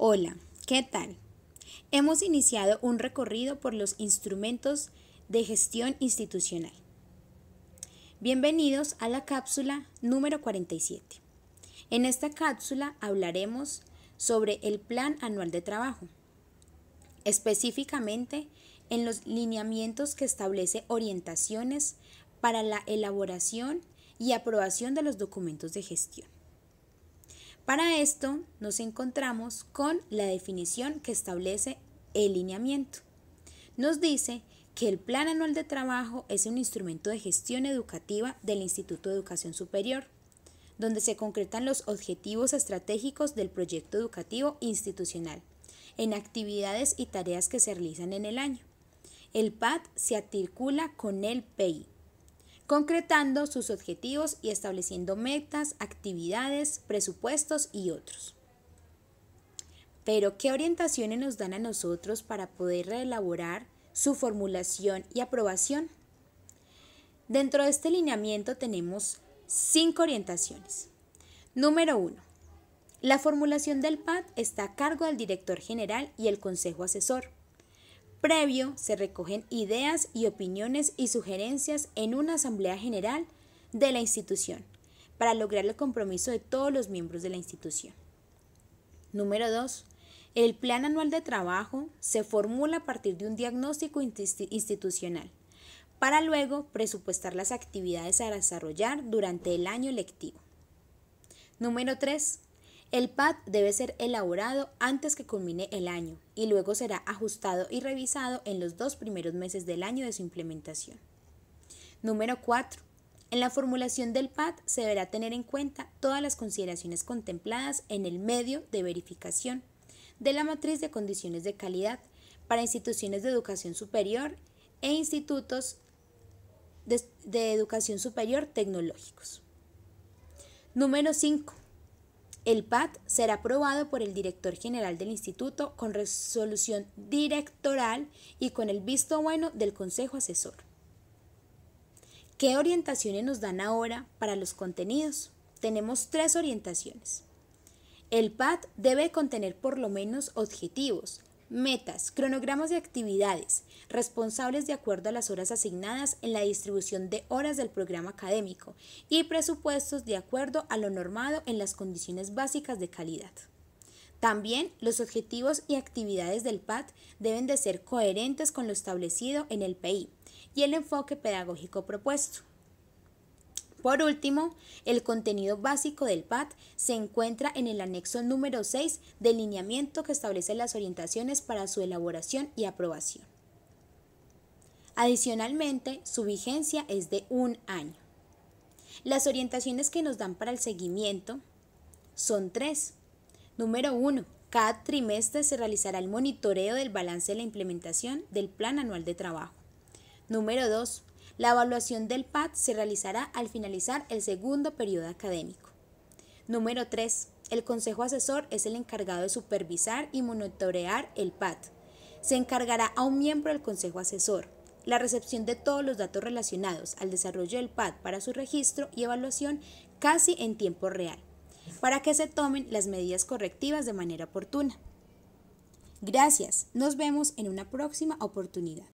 Hola, ¿qué tal? Hemos iniciado un recorrido por los instrumentos de gestión institucional. Bienvenidos a la cápsula número 47. En esta cápsula hablaremos sobre el Plan Anual de Trabajo, específicamente en los lineamientos que establece orientaciones para la elaboración y aprobación de los documentos de gestión. Para esto nos encontramos con la definición que establece el lineamiento. Nos dice que el Plan Anual de Trabajo es un instrumento de gestión educativa del Instituto de Educación Superior, donde se concretan los objetivos estratégicos del proyecto educativo institucional, en actividades y tareas que se realizan en el año. El PAD se articula con el PEI, concretando sus objetivos y estableciendo metas, actividades, presupuestos y otros. Pero, ¿qué orientaciones nos dan a nosotros para poder reelaborar su formulación y aprobación? Dentro de este lineamiento tenemos cinco orientaciones. Número 1. La formulación del PAD está a cargo del director general y el consejo asesor previo se recogen ideas y opiniones y sugerencias en una asamblea general de la institución para lograr el compromiso de todos los miembros de la institución. Número 2. El plan anual de trabajo se formula a partir de un diagnóstico institucional para luego presupuestar las actividades a desarrollar durante el año lectivo. Número 3. El PAD debe ser elaborado antes que culmine el año y luego será ajustado y revisado en los dos primeros meses del año de su implementación. Número 4. En la formulación del PAD se deberá tener en cuenta todas las consideraciones contempladas en el medio de verificación de la matriz de condiciones de calidad para instituciones de educación superior e institutos de, educación superior tecnológicos. Número 5. El PAT será aprobado por el director general del instituto con resolución directoral y con el visto bueno del Consejo Asesor. ¿Qué orientaciones nos dan ahora para los contenidos? Tenemos tres orientaciones. El PAT debe contener por lo menos objetivos, Metas, cronogramas de actividades, responsables de acuerdo a las horas asignadas en la distribución de horas del programa académico y presupuestos de acuerdo a lo normado en las condiciones básicas de calidad. También los objetivos y actividades del PAT deben de ser coherentes con lo establecido en el PI y el enfoque pedagógico propuesto. Por último, el contenido básico del PAT se encuentra en el anexo número 6 del lineamiento que establece las orientaciones para su elaboración y aprobación. Adicionalmente, su vigencia es de un año. Las orientaciones que nos dan para el seguimiento son tres. Número 1. Cada trimestre se realizará el monitoreo del balance de la implementación del Plan Anual de Trabajo. Número 2. La evaluación del PAD se realizará al finalizar el segundo periodo académico. Número 3. El Consejo Asesor es el encargado de supervisar y monitorear el PAD. Se encargará a un miembro del Consejo Asesor la recepción de todos los datos relacionados al desarrollo del PAD para su registro y evaluación casi en tiempo real, para que se tomen las medidas correctivas de manera oportuna. Gracias, nos vemos en una próxima oportunidad.